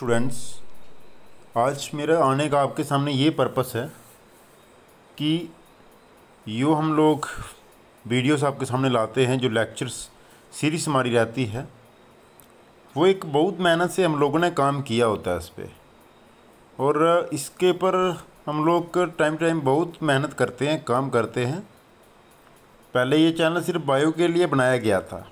students आज मेरा आने का आपके सामने ये पर्पस है कि यो हम लोग वीडियोस आपके सामने लाते हैं जो लेक्चर्स सीरीज हमारी रहती है वो एक बहुत मेहनत से हम लोगों ने काम किया होता है इस पर और इसके पर हम लोग टाइम टाइम बहुत मेहनत करते हैं काम करते हैं पहले ये चैनल सिर्फ बायो के लिए बनाया गया था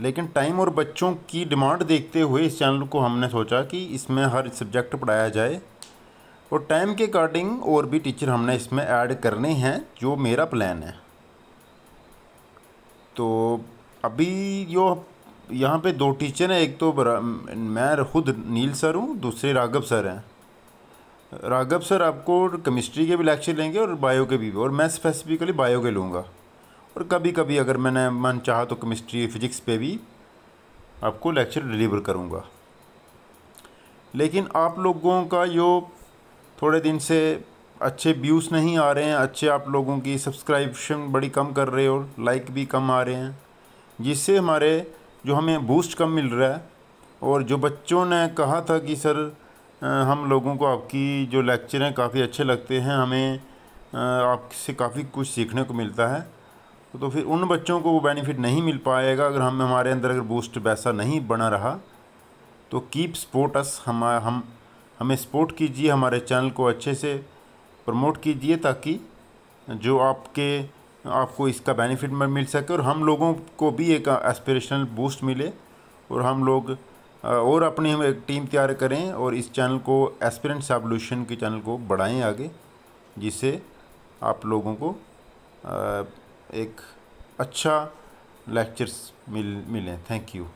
लेकिन टाइम और बच्चों की डिमांड देखते हुए इस चैनल को हमने सोचा कि इसमें हर सब्जेक्ट पढ़ाया जाए और टाइम के अकॉर्डिंग और भी टीचर हमने इसमें ऐड करने हैं जो मेरा प्लान है तो अभी जो यहाँ पे दो टीचर हैं एक तो मैं खुद नील सर हूँ दूसरे राघव सर हैं राघव सर आपको केमिस्ट्री के भी लेक्चर लेंगे और बायो के भी और मैं स्पेसिफिकली बायो के लूँगा और कभी कभी अगर मैंने मन चाहा तो केमिस्ट्री फिज़िक्स पे भी आपको लेक्चर डिलीवर करूँगा लेकिन आप लोगों का जो थोड़े दिन से अच्छे व्यूज़ नहीं आ रहे हैं अच्छे आप लोगों की सब्सक्रिप्शन बड़ी कम कर रहे हो लाइक भी कम आ रहे हैं जिससे हमारे जो हमें बूस्ट कम मिल रहा है और जो बच्चों ने कहा था कि सर हम लोगों को आपकी जो लेक्चर हैं काफ़ी अच्छे लगते हैं हमें आपसे काफ़ी कुछ सीखने को मिलता है तो, तो फिर उन बच्चों को वो बेनिफिट नहीं मिल पाएगा अगर हम हमारे अंदर अगर बूस्ट वैसा नहीं बना रहा तो कीप सपोर्ट अस हम हम हमें सपोर्ट कीजिए हमारे चैनल को अच्छे से प्रमोट कीजिए ताकि जो आपके आपको इसका बेनिफिट मिल सके और हम लोगों को भी एक एस्पिरेशनल बूस्ट मिले और हम लोग और अपनी हम एक टीम तैयार करें और इस चैनल को एस्पिरेंट सॉल्यूशन के चैनल को बढ़ाएं आगे जिससे आप लोगों को एक अच्छा लेक्चर्स मिल मिलें थैंक यू